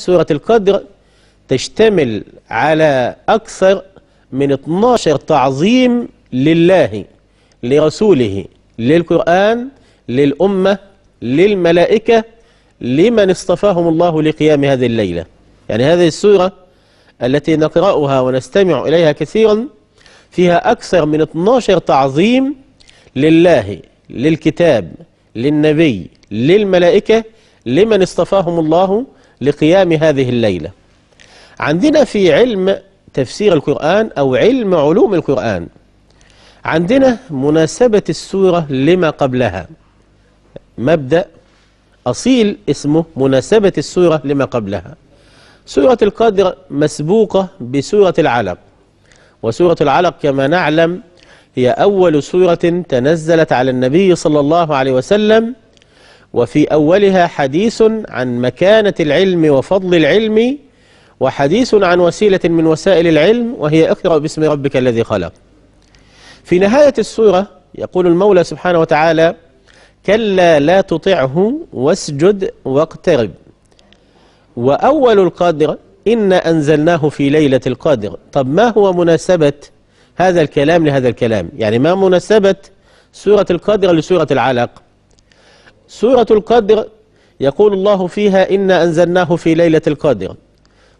سورة القدر تشتمل على أكثر من 12 تعظيم لله لرسوله للقرآن للأمة للملائكة لمن اصطفاهم الله لقيام هذه الليلة يعني هذه السورة التي نقرأها ونستمع إليها كثيرا فيها أكثر من 12 تعظيم لله للكتاب للنبي للملائكة لمن اصطفاهم الله لقيام هذه الليلة عندنا في علم تفسير القرآن أو علم علوم القرآن عندنا مناسبة السورة لما قبلها مبدأ أصيل اسمه مناسبة السورة لما قبلها سورة القدر مسبوقة بسورة العلق وسورة العلق كما نعلم هي أول سورة تنزلت على النبي صلى الله عليه وسلم وفي أولها حديث عن مكانة العلم وفضل العلم وحديث عن وسيلة من وسائل العلم وهي اقرأ باسم ربك الذي خلق في نهاية السورة يقول المولى سبحانه وتعالى كلا لا تطعه واسجد واقترب وأول القادر إنا أنزلناه في ليلة القادر طب ما هو مناسبة هذا الكلام لهذا الكلام يعني ما مناسبة سورة القادر لسورة العلق سورة القدر يقول الله فيها إنا أنزلناه في ليلة القدر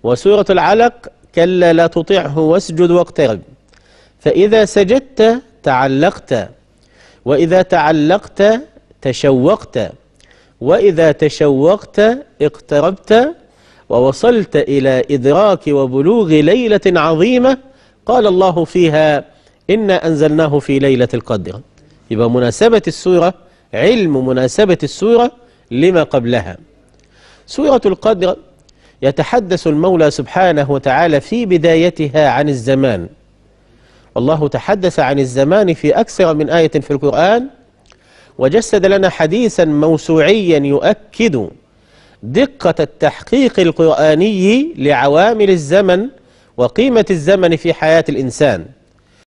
وسورة العلق كلا لا تطعه واسجد واقترب فإذا سجدت تعلقت وإذا تعلقت تشوقت وإذا تشوقت اقتربت ووصلت إلى إدراك وبلوغ ليلة عظيمة قال الله فيها إنا أنزلناه في ليلة القدر يبقى مناسبة السورة علم مناسبة السورة لما قبلها سورة القدر يتحدث المولى سبحانه وتعالى في بدايتها عن الزمان والله تحدث عن الزمان في أكثر من آية في القرآن وجسد لنا حديثا موسوعيا يؤكد دقة التحقيق القرآني لعوامل الزمن وقيمة الزمن في حياة الإنسان